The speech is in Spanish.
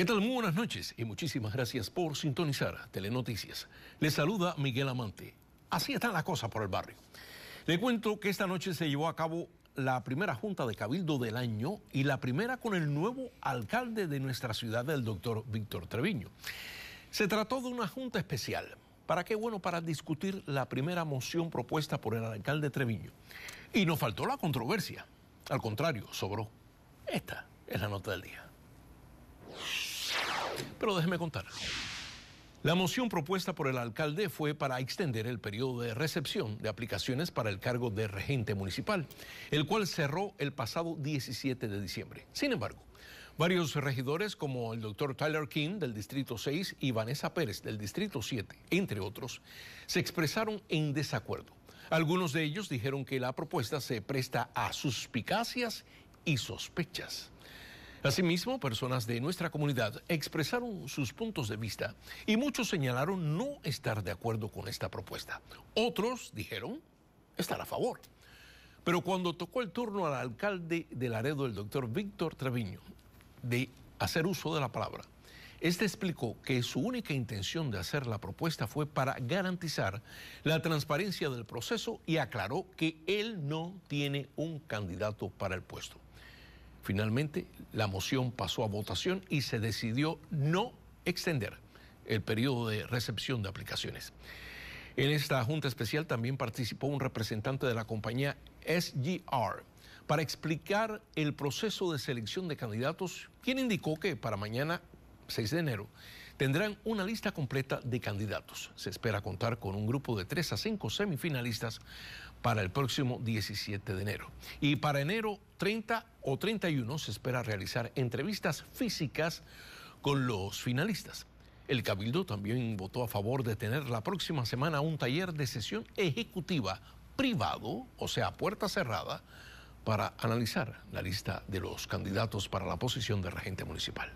¿Qué tal? Muy buenas noches y muchísimas gracias por sintonizar Telenoticias. Les saluda Miguel Amante. Así están las cosas por el barrio. Le cuento que esta noche se llevó a cabo la primera junta de cabildo del año y la primera con el nuevo alcalde de nuestra ciudad, el doctor Víctor Treviño. Se trató de una junta especial. ¿Para qué? Bueno, para discutir la primera moción propuesta por el alcalde Treviño. Y no faltó la controversia. Al contrario, sobró. Esta es la nota del día. Pero déjeme contar. La moción propuesta por el alcalde fue para extender el periodo de recepción de aplicaciones para el cargo de regente municipal, el cual cerró el pasado 17 de diciembre. Sin embargo, varios regidores como el doctor Tyler King del Distrito 6 y Vanessa Pérez del Distrito 7, entre otros, se expresaron en desacuerdo. Algunos de ellos dijeron que la propuesta se presta a suspicacias y sospechas. Asimismo, personas de nuestra comunidad expresaron sus puntos de vista y muchos señalaron no estar de acuerdo con esta propuesta. Otros dijeron estar a favor. Pero cuando tocó el turno al alcalde de Laredo, el doctor Víctor Treviño, de hacer uso de la palabra, este explicó que su única intención de hacer la propuesta fue para garantizar la transparencia del proceso y aclaró que él no tiene un candidato para el puesto. Finalmente, la moción pasó a votación y se decidió no extender el periodo de recepción de aplicaciones. En esta junta especial también participó un representante de la compañía SGR para explicar el proceso de selección de candidatos, quien indicó que para mañana 6 de enero tendrán una lista completa de candidatos. Se espera contar con un grupo de 3 a 5 semifinalistas para el próximo 17 de enero. Y para enero 30 o 31 se espera realizar entrevistas físicas con los finalistas. El Cabildo también votó a favor de tener la próxima semana un taller de sesión ejecutiva privado, o sea, puerta cerrada, para analizar la lista de los candidatos para la posición de regente municipal.